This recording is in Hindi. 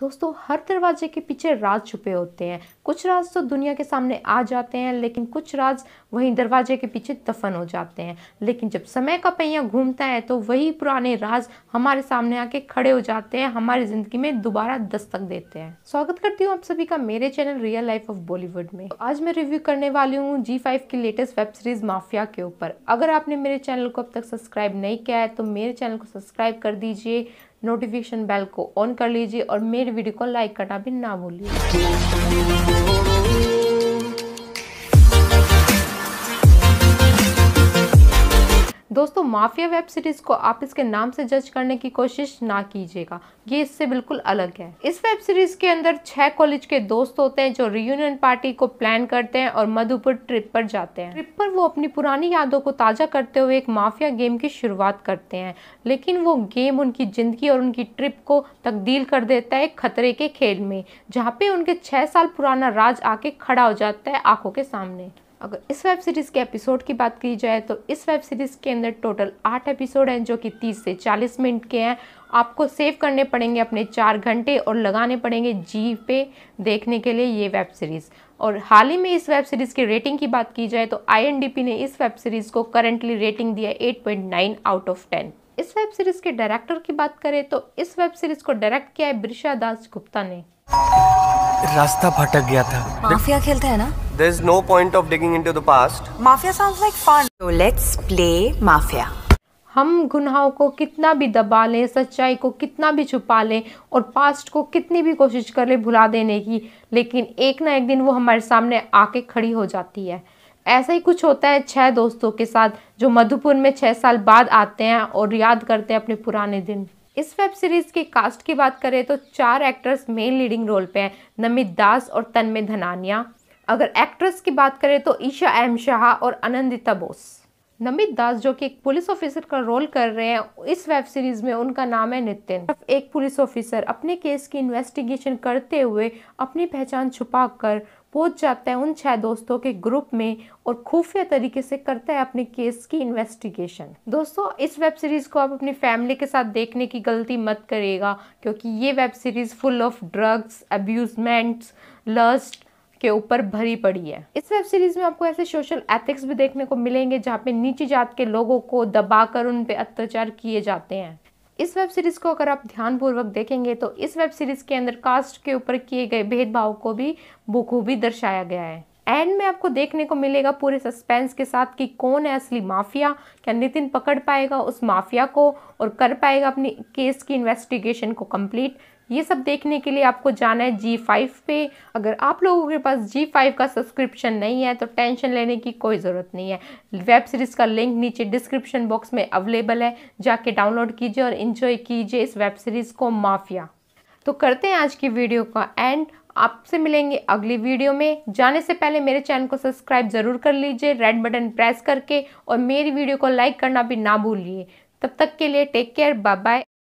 दोस्तों हर दरवाजे के पीछे राज छुपे होते हैं कुछ राज तो दुनिया के सामने आ जाते हैं लेकिन कुछ राज वहीं दरवाजे के पीछे दफन हो जाते हैं लेकिन जब समय का पहिया घूमता है तो वही पुराने राज हमारे सामने आके खड़े हो जाते हैं हमारी ज़िंदगी में दोबारा दस्तक देते हैं स्वागत करती हूँ आप सभी का मेरे channel real life of Bollywood में तो आज मैं रिव्यू करने वाली हूँ जी फाइव की लेटेस्ट वेब सीरीज माफिया के ऊपर अगर आपने मेरे चैनल को अब तक सब्सक्राइब नहीं किया है तो मेरे चैनल को सब्सक्राइब कर दीजिए नोटिफिकेशन बेल को ऑन कर लीजिए और मेरे वीडियो को लाइक करना भी ना भूलिए दोस्तों माफिया वेब सीरीज को आप इसके नाम से जज करने की कोशिश ना कीजिएगा ये इससे बिल्कुल अलग है इस वेब सीरीज के अंदर छह कॉलेज के दोस्त होते हैं जो रियूनियन पार्टी को प्लान करते हैं और मधुपुर ट्रिप पर जाते हैं ट्रिप पर वो अपनी पुरानी यादों को ताजा करते हुए एक माफिया गेम की शुरुआत करते हैं लेकिन वो गेम उनकी जिंदगी और उनकी ट्रिप को तब्दील कर देता है खतरे के खेल में जहाँ पे उनके छह साल पुराना राज आके खड़ा हो जाता है आंखों के सामने अगर इस वेब सीरीज़ के एपिसोड की बात की जाए तो इस वेब सीरीज़ के अंदर टोटल आठ एपिसोड हैं जो कि तीस से चालीस मिनट के हैं आपको सेव करने पड़ेंगे अपने चार घंटे और लगाने पड़ेंगे जी पे देखने के लिए ये वेब सीरीज़ और हाल ही में इस वेब सीरीज़ की रेटिंग की बात की जाए तो आई ने इस वेब सीरीज़ को करेंटली रेटिंग दिया एट आउट ऑफ टेन इस वेब सीरीज़ के डायरेक्टर की बात करें तो इस वेब सीरीज़ को डायरेक्ट किया है ब्रिशा दास गुप्ता ने रास्ता भटक गया था माफिया खेलते हैं ना there is no point of digging into dust Mafia sound like fun so let's play Mafia हम गुनाहों को कितना भी दबा लें सच्चाई को कितना भी छुपा लें और पास्ट को कितनी भी कोशिश कर लें भुला देने की लेकिन एक ना एक दिन वो हमारे सामने आके खड़ी हो जाती है ऐसा ही कुछ होता है छह दोस्तों के साथ जो मधुपुर में छः साल बाद आते हैं और याद करते हैं अपने पुराने दिन इस वेब सीरीज़ के कास्ट की बात करें तो चार एक्टर्स मेन लीडिंग रोल पे हैं नमित दास और तन्मय धनानिया अगर एक्ट्रेस की बात करें तो ईशा एम शाह और अनंदिता बोस नमित दास जो कि एक पुलिस ऑफिसर का रोल कर रहे हैं इस वेब सीरीज में उनका नाम है नितिन एक पुलिस ऑफिसर अपने केस की इन्वेस्टिगेशन करते हुए अपनी पहचान छुपा कर पहुंच जाता है उन छह दोस्तों के ग्रुप में और खुफिया तरीके से करता है अपने केस की इन्वेस्टिगेशन दोस्तों इस वेब सीरीज़ को आप अपनी फैमिली के साथ देखने की गलती मत करेगा क्योंकि ये web series full of drugs abusements lust के ऊपर भरी पड़ी है इस वेब सीरीज में आपको ऐसे सोशल एथिक्स भी देखने को मिलेंगे जहाँ पे नीची जात के लोगों को दबाकर उन पे अत्याचार किए जाते हैं इस वेब सीरीज को अगर आप ध्यानपूर्वक देखेंगे तो इस वेब सीरीज के अंदर कास्ट के ऊपर किए गए भेदभाव को भी बखूबी दर्शाया गया है एंड में आपको देखने को मिलेगा पूरे सस्पेंस के साथ कि कौन है असली माफिया क्या नितिन पकड़ पाएगा उस माफिया को और कर पाएगा अपनी केस की इन्वेस्टिगेशन को कंप्लीट ये सब देखने के लिए आपको जाना है जी फाइव पे अगर आप लोगों के पास जी फाइव का सब्सक्रिप्शन नहीं है तो टेंशन लेने की कोई ज़रूरत नहीं है वेब सीरीज़ का लिंक नीचे डिस्क्रिप्शन बॉक्स में अवेलेबल है जाके डाउनलोड कीजिए और इन्जॉय कीजिए इस वेब सीरीज़ को माफिया तो करते हैं आज की वीडियो का एंड आपसे मिलेंगे अगली वीडियो में जाने से पहले मेरे चैनल को सब्सक्राइब जरूर कर लीजिए रेड बटन प्रेस करके और मेरी वीडियो को लाइक करना भी ना भूलिए तब तक के लिए टेक केयर बाय बाय